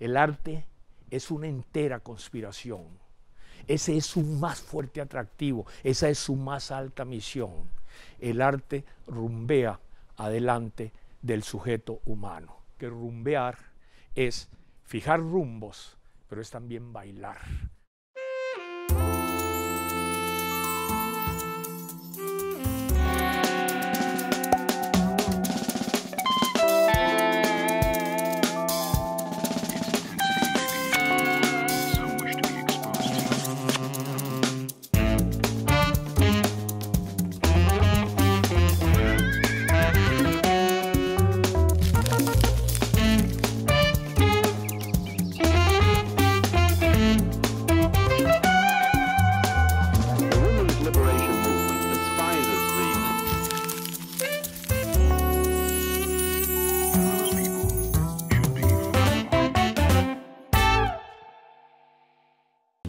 El arte es una entera conspiración. Ese es su más fuerte atractivo, esa es su más alta misión. El arte rumbea adelante del sujeto humano, que rumbear es fijar rumbos, pero es también bailar.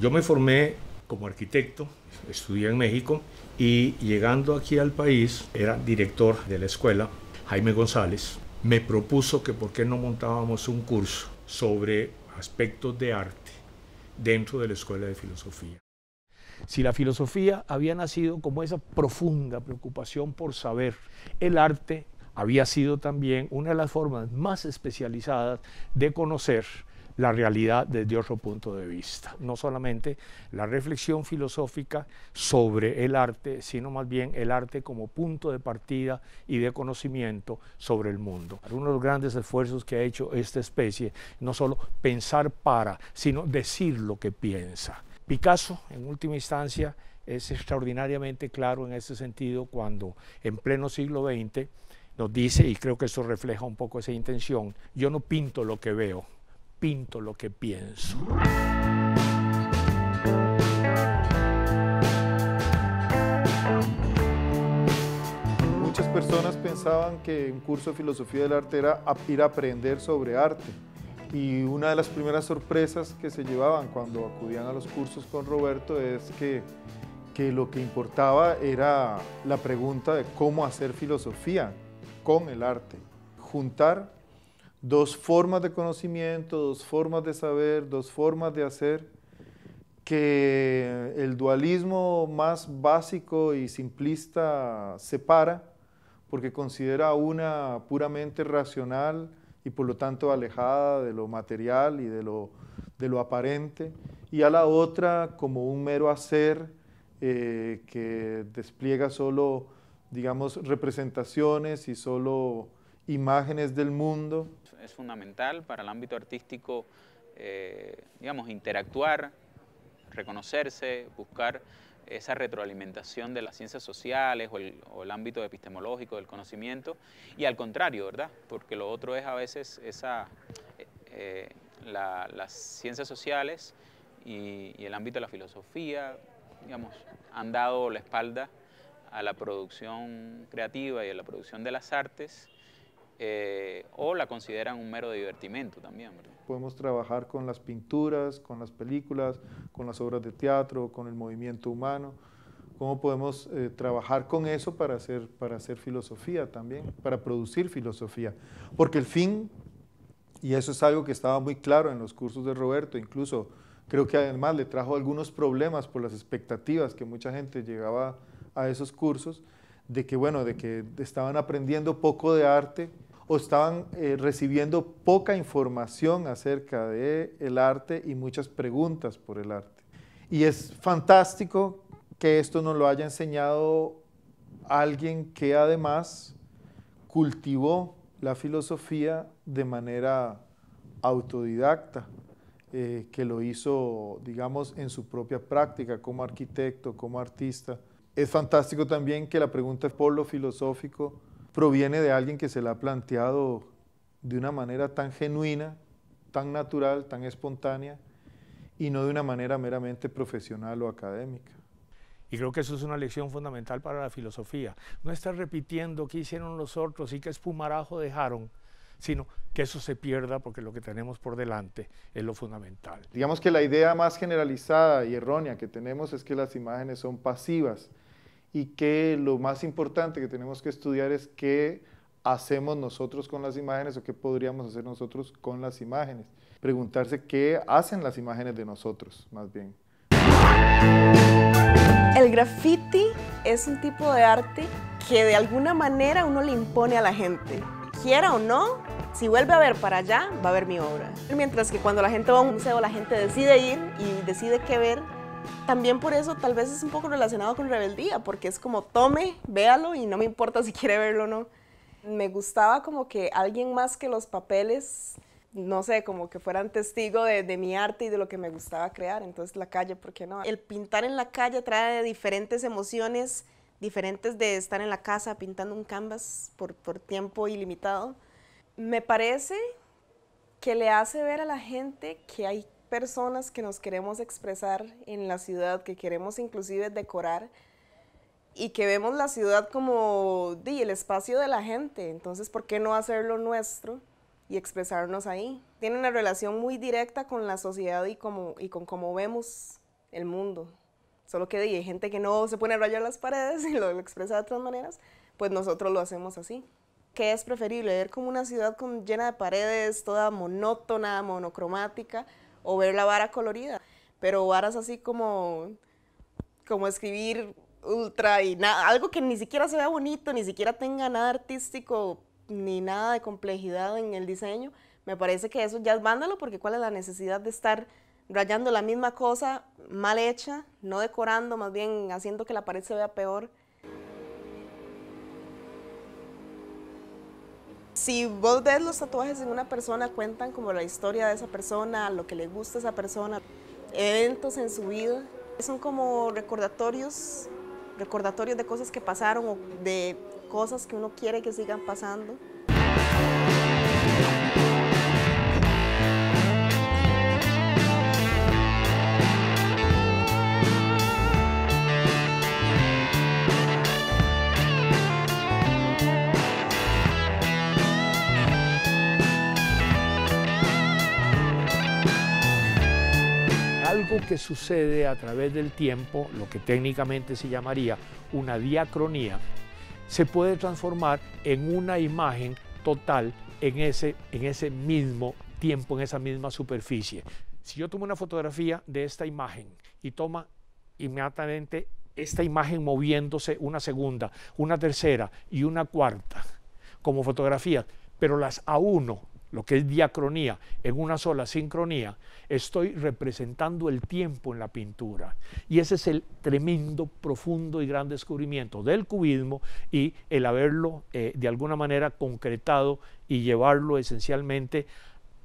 Yo me formé como arquitecto, estudié en México y llegando aquí al país, era director de la escuela, Jaime González, me propuso que por qué no montábamos un curso sobre aspectos de arte dentro de la escuela de filosofía. Si la filosofía había nacido como esa profunda preocupación por saber, el arte había sido también una de las formas más especializadas de conocer la realidad desde otro punto de vista. No solamente la reflexión filosófica sobre el arte, sino más bien el arte como punto de partida y de conocimiento sobre el mundo. Uno de los grandes esfuerzos que ha hecho esta especie, no solo pensar para, sino decir lo que piensa. Picasso, en última instancia, es extraordinariamente claro en ese sentido cuando en pleno siglo XX nos dice, y creo que eso refleja un poco esa intención, yo no pinto lo que veo, pinto lo que pienso. Muchas personas pensaban que un curso de filosofía del arte era ir a aprender sobre arte. Y una de las primeras sorpresas que se llevaban cuando acudían a los cursos con Roberto es que, que lo que importaba era la pregunta de cómo hacer filosofía con el arte, juntar dos formas de conocimiento, dos formas de saber, dos formas de hacer, que el dualismo más básico y simplista separa, porque considera una puramente racional y por lo tanto alejada de lo material y de lo, aparente, y a la otra como un mero hacer eh, que despliega solo, digamos, representaciones y solo imágenes del mundo. Es fundamental para el ámbito artístico, eh, digamos, interactuar, reconocerse, buscar esa retroalimentación de las ciencias sociales o el, ámbito epistemológico del conocimiento, y al contrario, ¿verdad? Porque lo otro es a veces esa, eh, las ciencias sociales y, y el ámbito de la filosofía, digamos, han dado la espalda a la producción creativa y a la producción de las artes eh, o la consideran un mero divertimento también. Podemos trabajar con las pinturas, con las películas, con las obras de teatro, con el movimiento humano. ¿Cómo podemos eh, trabajar con eso para hacer, para hacer filosofía también, para producir filosofía? Porque el fin, y eso es algo que estaba muy claro en los cursos de Roberto, incluso creo que además le trajo algunos problemas por las expectativas que mucha gente llegaba a esos cursos, de que, bueno, de que estaban aprendiendo poco de arte, o estaban eh, recibiendo poca información acerca del el arte y muchas preguntas por el arte. Y es fantástico que esto nos lo haya enseñado alguien que además cultivó la filosofía de manera autodidacta, eh, que lo hizo, digamos, en su propia práctica como arquitecto, como artista. Es fantástico también que la pregunta por lo filosófico proviene de alguien que se la ha planteado de una manera tan genuina, tan natural, tan espontánea, y no de una manera meramente profesional o académica. Y creo que eso es una lección fundamental para la filosofía. No estar repitiendo qué hicieron los otros y qué espumarajo dejaron, sino que eso se pierda porque lo que tenemos por delante es lo fundamental. Digamos que la idea más generalizada y errónea que tenemos es que las imágenes son pasivas, y que lo más importante que tenemos que estudiar es qué hacemos nosotros con las imágenes o qué podríamos hacer nosotros con las imágenes. Preguntarse qué hacen las imágenes de nosotros, más bien. El graffiti es un tipo de arte que de alguna manera uno le impone a la gente. Quiera o no, si vuelve a ver para allá, va a ver mi obra. Mientras que cuando la gente va a un museo, la gente decide ir y decide qué ver también por eso tal vez es un poco relacionado con rebeldía, porque es como tome, véalo y no me importa si quiere verlo o no. Me gustaba como que alguien más que los papeles, no sé, como que fueran testigo de, mi arte y de lo que me gustaba crear. Entonces la calle, ¿por qué no? El pintar en la calle trae diferentes emociones, diferentes de estar en la casa pintando un canvas por, por tiempo ilimitado. Me parece que le hace ver a la gente que hay personas que nos queremos expresar en la ciudad, que queremos inclusive decorar y que vemos la ciudad como el espacio de la gente. Entonces, ¿por qué no hacerlo nuestro y expresarnos ahí? Tiene una relación muy directa con la sociedad y, con cómo vemos el mundo. Solo que hay gente que no se pone a rayar las paredes y lo, expresa de otras maneras, pues nosotros lo hacemos así. ¿Qué es preferible? ¿Ver como una ciudad llena de paredes, toda monótona, monocromática? o ver la vara colorida. Pero varas así como, como escribir ultra y nada, algo que ni siquiera se vea bonito, ni siquiera tenga nada artístico, ni nada de complejidad en el diseño, me parece que eso ya es vándalo, porque cuál es la necesidad de estar rayando la misma cosa mal hecha, no decorando, más bien haciendo que la pared se vea peor. si vos ves los tatuajes en una persona, cuentan como la historia de esa persona, lo que le gusta a esa persona, eventos en su vida. Son como recordatorios, recordatorios de cosas que pasaron o de cosas que uno quiere que sigan pasando. que sucede a través del tiempo, lo que técnicamente se llamaría una diacronía, se puede transformar en una imagen total en ese, en ese mismo tiempo, en esa misma superficie. Si yo tomo una fotografía de esta imagen y toma inmediatamente esta imagen moviéndose una segunda, una tercera y una cuarta como fotografía, pero las a uno lo que es diacronía, en una sola sincronía, estoy representando el tiempo en la pintura. Y ese es el tremendo, profundo y gran descubrimiento del cubismo y el haberlo eh, de alguna manera concretado y llevarlo esencialmente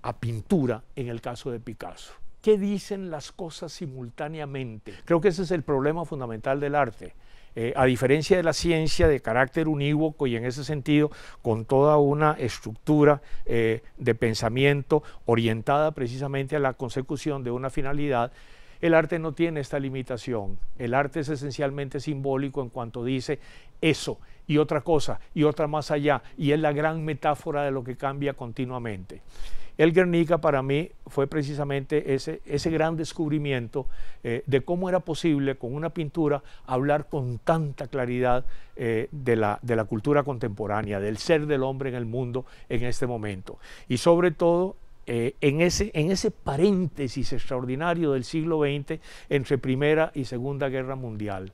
a pintura en el caso de Picasso. ¿Qué dicen las cosas simultáneamente? Creo que ese es el problema fundamental del arte eh, a diferencia de la ciencia de carácter unívoco y en ese sentido con toda una estructura eh, de pensamiento orientada precisamente a la consecución de una finalidad, el arte no tiene esta limitación. El arte es esencialmente simbólico en cuanto dice eso y otra cosa y otra más allá y es la gran metáfora de lo que cambia continuamente el Guernica para mí fue precisamente ese, gran descubrimiento eh, de cómo era posible con una pintura hablar con tanta claridad eh, de, la, cultura contemporánea, del ser del hombre en el mundo en este momento. Y sobre todo eh, en, ese, en ese paréntesis extraordinario del siglo XX entre Primera y Segunda Guerra Mundial.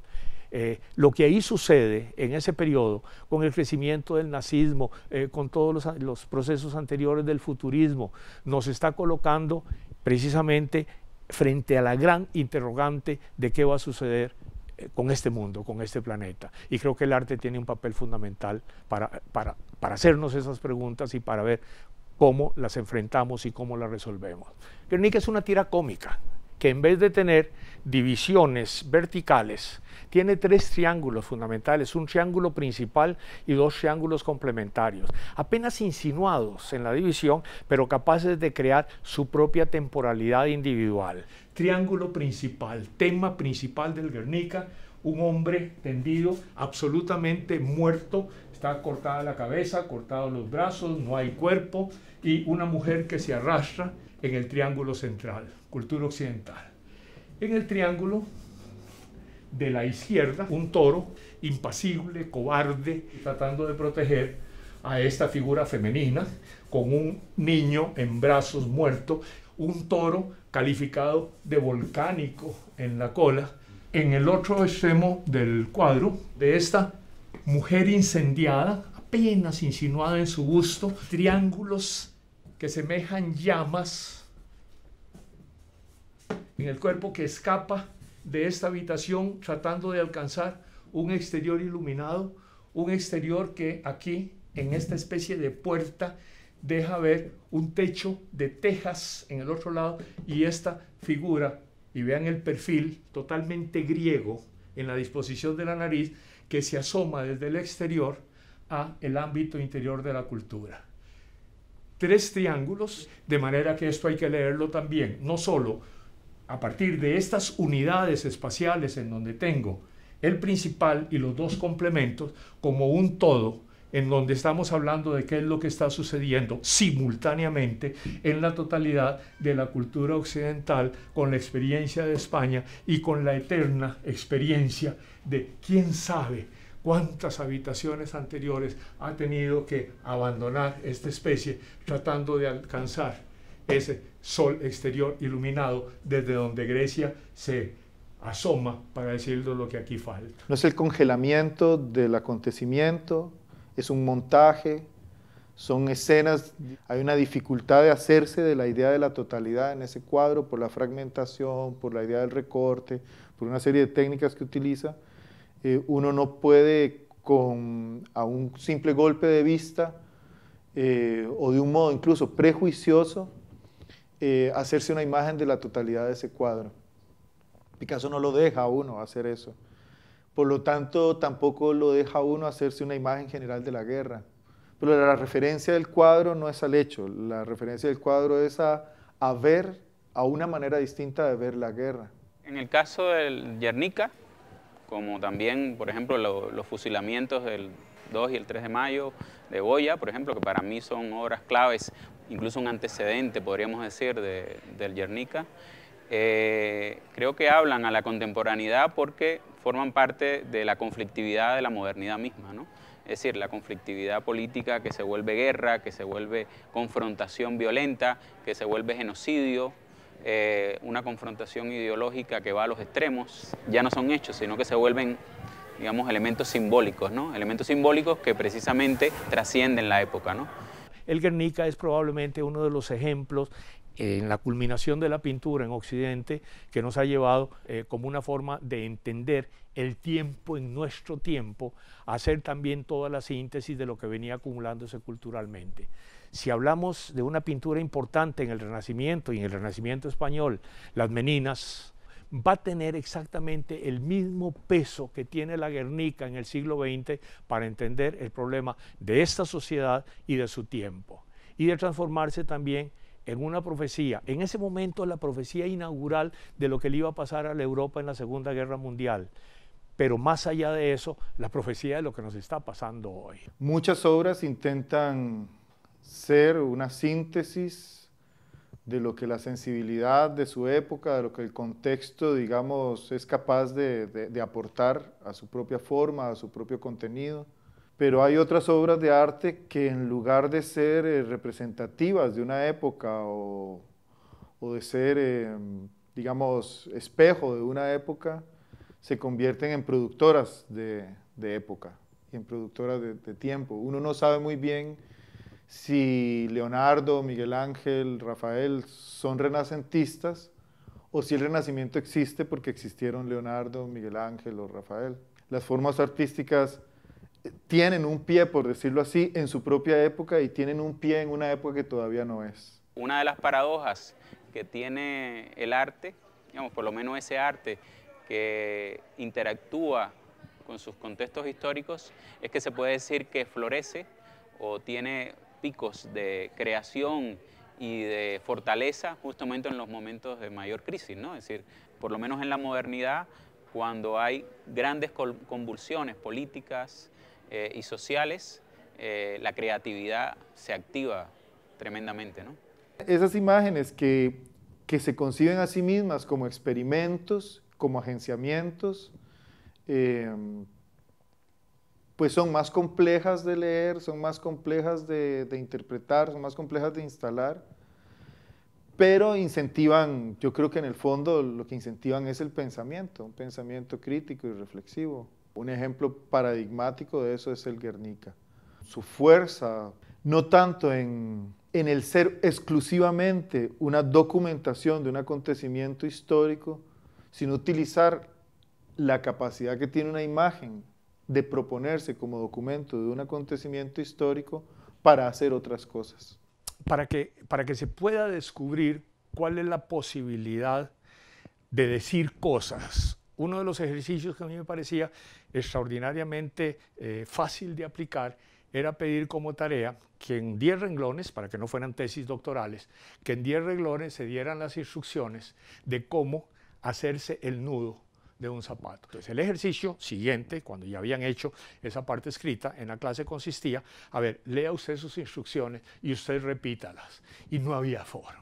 Eh, lo que ahí sucede en ese periodo, con el crecimiento del nazismo, eh, con todos los, procesos anteriores del futurismo, nos está colocando precisamente frente a la gran interrogante de qué va a suceder eh, con este mundo, con este planeta. Y creo que el arte tiene un papel fundamental para, para, para, hacernos esas preguntas y para ver cómo las enfrentamos y cómo las resolvemos. Guernica es una tira cómica, que en vez de tener divisiones verticales, tiene tres triángulos fundamentales, un triángulo principal y dos triángulos complementarios, apenas insinuados en la división, pero capaces de crear su propia temporalidad individual. Triángulo principal, tema principal del Guernica, un hombre tendido, absolutamente muerto, está cortada la cabeza, cortados los brazos, no hay cuerpo, y una mujer que se arrastra en el triángulo central, cultura occidental. En el triángulo de la izquierda, un toro impasible, cobarde, tratando de proteger a esta figura femenina con un niño en brazos muerto, un toro calificado de volcánico en la cola. En el otro extremo del cuadro de esta mujer incendiada, apenas insinuada en su gusto, triángulos que semejan llamas en el cuerpo que escapa de esta habitación tratando de alcanzar un exterior iluminado, un exterior que aquí, en esta especie de puerta, deja ver un techo de tejas en el otro lado y esta figura, y vean el perfil totalmente griego en la disposición de la nariz, que se asoma desde el exterior a el ámbito interior de la cultura tres triángulos, de manera que esto hay que leerlo también, no solo a partir de estas unidades espaciales en donde tengo el principal y los dos complementos como un todo, en donde estamos hablando de qué es lo que está sucediendo simultáneamente en la totalidad de la cultura occidental con la experiencia de España y con la eterna experiencia de quién sabe cuántas habitaciones anteriores ha tenido que abandonar esta especie tratando de alcanzar ese sol exterior iluminado desde donde Grecia se asoma para decirlo lo que aquí falta. No es el congelamiento del acontecimiento, es un montaje, son escenas, hay una dificultad de hacerse de la idea de la totalidad en ese cuadro por la fragmentación, por la idea del recorte, por una serie de técnicas que utiliza, eh, uno no puede con, a un simple golpe de vista eh, o de un modo incluso prejuicioso eh, hacerse una imagen de la totalidad de ese cuadro. Picasso no lo deja a uno hacer eso. Por lo tanto, tampoco lo deja a uno hacerse una imagen general de la guerra. Pero la referencia del cuadro no es al hecho, la referencia del cuadro es a, a ver, a una manera distinta de ver la guerra. En el caso del Yernica, como también, por ejemplo, los fusilamientos del 2 y el 3 de mayo de Goya, por ejemplo, que para mí son obras claves, incluso un antecedente, podríamos decir, de, del Yernica, eh, creo que hablan a la contemporaneidad porque forman parte de la conflictividad de la modernidad misma, ¿no? Es decir, la conflictividad política que se vuelve guerra, que se vuelve confrontación violenta, que se vuelve genocidio, eh, una confrontación ideológica que va a los extremos, ya no son hechos, sino que se vuelven, digamos, elementos simbólicos, ¿no? Elementos simbólicos que precisamente trascienden la época, ¿no? El Guernica es probablemente uno de los ejemplos eh, en la culminación de la pintura en Occidente que nos ha llevado eh, como una forma de entender el tiempo en nuestro tiempo, hacer también toda la síntesis de lo que venía acumulándose culturalmente. Si hablamos de una pintura importante en el Renacimiento y en el Renacimiento español, las Meninas, va a tener exactamente el mismo peso que tiene la Guernica en el siglo XX para entender el problema de esta sociedad y de su tiempo, y de transformarse también en una profecía. En ese momento la profecía inaugural de lo que le iba a pasar a la Europa en la Segunda Guerra Mundial. Pero más allá de eso, la profecía de lo que nos está pasando hoy. Muchas obras intentan ser una síntesis de lo que la sensibilidad de su época, de lo que el contexto, digamos, es capaz de, aportar a su propia forma, a su propio contenido. Pero hay otras obras de arte que en lugar de ser eh, representativas de una época o, de ser, eh, digamos, espejo de una época, se convierten en productoras de, época y en productoras de tiempo. Uno no sabe muy bien si Leonardo, Miguel Ángel, Rafael son renacentistas o si el renacimiento existe porque existieron Leonardo, Miguel Ángel o Rafael. Las formas artísticas eh, tienen un pie, por decirlo así, en su propia época y tienen un pie en una época que todavía no es. Una de las paradojas que tiene el arte, digamos, por lo menos ese arte que interactúa con sus contextos históricos, es que se puede decir que florece o tiene picos de creación y de fortaleza justamente en los momentos de mayor crisis, ¿no? Es decir, por lo menos en la modernidad, cuando hay grandes convulsiones políticas eh, y sociales, eh, la creatividad se activa tremendamente, ¿no? Esas imágenes que, que se conciben a sí mismas como experimentos, como agenciamientos, eh, pues son más complejas de leer, son más complejas de, interpretar, son más complejas de instalar, pero incentivan, yo creo que en el fondo lo que incentivan es el pensamiento, un pensamiento crítico y reflexivo. Un ejemplo paradigmático de eso es el Guernica. Su fuerza, no tanto en, en, el ser exclusivamente una documentación de un acontecimiento histórico, sino utilizar la capacidad que tiene una imagen de proponerse como documento de un acontecimiento histórico para hacer otras cosas. Para que, para que se pueda descubrir cuál es la posibilidad de decir cosas. Uno de los ejercicios que a mí me parecía extraordinariamente eh, fácil de aplicar era pedir como tarea que en 10 renglones, para que no fueran tesis doctorales, que en 10 renglones se dieran las instrucciones de cómo hacerse el nudo de un zapato. Entonces el ejercicio siguiente, cuando ya habían hecho esa parte escrita, en la clase consistía, a ver, lea usted sus instrucciones y usted repítalas. Y no había forma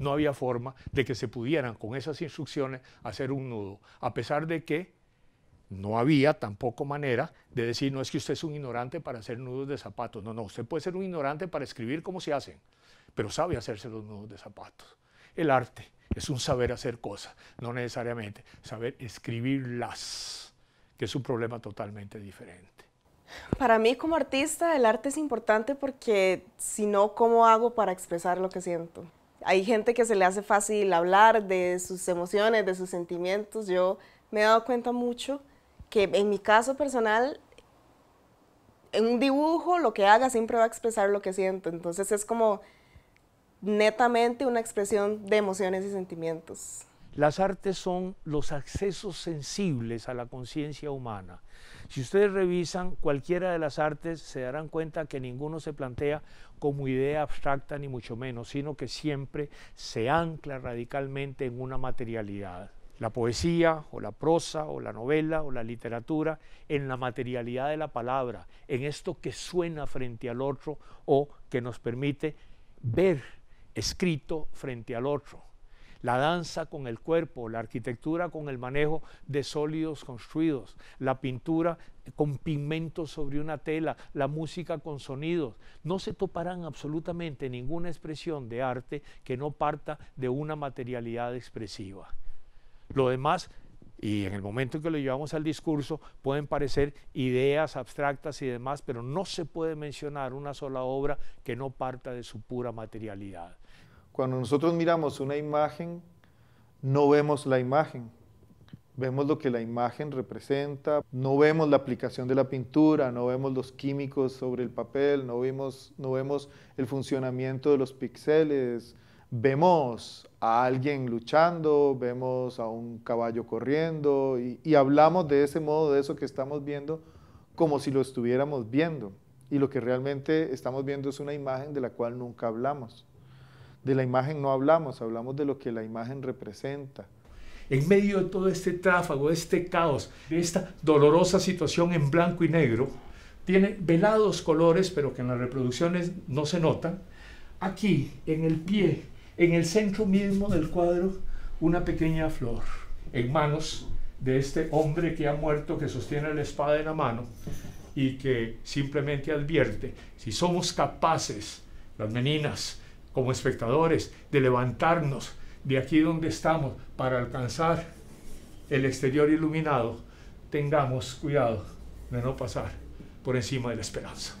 no había forma de que se pudieran con esas instrucciones hacer un nudo, a pesar de que no había tampoco manera de decir, no es que usted es un ignorante para hacer nudos de zapatos, no, no, usted puede ser un ignorante para escribir como se hacen, pero sabe hacerse los nudos de zapatos. El arte es un saber hacer cosas, no necesariamente saber escribirlas, que es un problema totalmente diferente. Para mí como artista el arte es importante porque si no, ¿cómo hago para expresar lo que siento? Hay gente que se le hace fácil hablar de sus emociones, de sus sentimientos. Yo me he dado cuenta mucho que en mi caso personal, en un dibujo lo que haga siempre va a expresar lo que siento. Entonces es como netamente una expresión de emociones y sentimientos. Las artes son los accesos sensibles a la conciencia humana. Si ustedes revisan cualquiera de las artes, se darán cuenta que ninguno se plantea como idea abstracta ni mucho menos, sino que siempre se ancla radicalmente en una materialidad. La poesía o la prosa o la novela o la literatura en la materialidad de la palabra, en esto que suena frente al otro o que nos permite ver escrito frente al otro. La danza con el cuerpo, la arquitectura con el manejo de sólidos construidos, la pintura con pigmentos sobre una tela, la música con sonidos. No se toparán absolutamente ninguna expresión de arte que no parta de una materialidad expresiva. Lo demás y en el momento en que lo llevamos al discurso pueden parecer ideas abstractas y demás, pero no se puede mencionar una sola obra que no parta de su pura materialidad. Cuando nosotros miramos una imagen, no vemos la imagen, vemos lo que la imagen representa, no vemos la aplicación de la pintura, no vemos los químicos sobre el papel, no vemos, no vemos el funcionamiento de los píxeles, vemos a alguien luchando, vemos a un caballo corriendo y, y hablamos de ese modo, de eso que estamos viendo, como si lo estuviéramos viendo. Y lo que realmente estamos viendo es una imagen de la cual nunca hablamos. De la imagen no hablamos, hablamos de lo que la imagen representa. En medio de todo este tráfago, este caos, de esta dolorosa situación en blanco y negro, tiene velados colores, pero que en las reproducciones no se notan. Aquí, en el pie, en el centro mismo del cuadro, una pequeña flor en manos de este hombre que ha muerto, que sostiene la espada en la mano y que simplemente advierte, si somos capaces, las meninas, como espectadores, de levantarnos de aquí donde estamos para alcanzar el exterior iluminado, tengamos cuidado de no pasar por encima de la esperanza.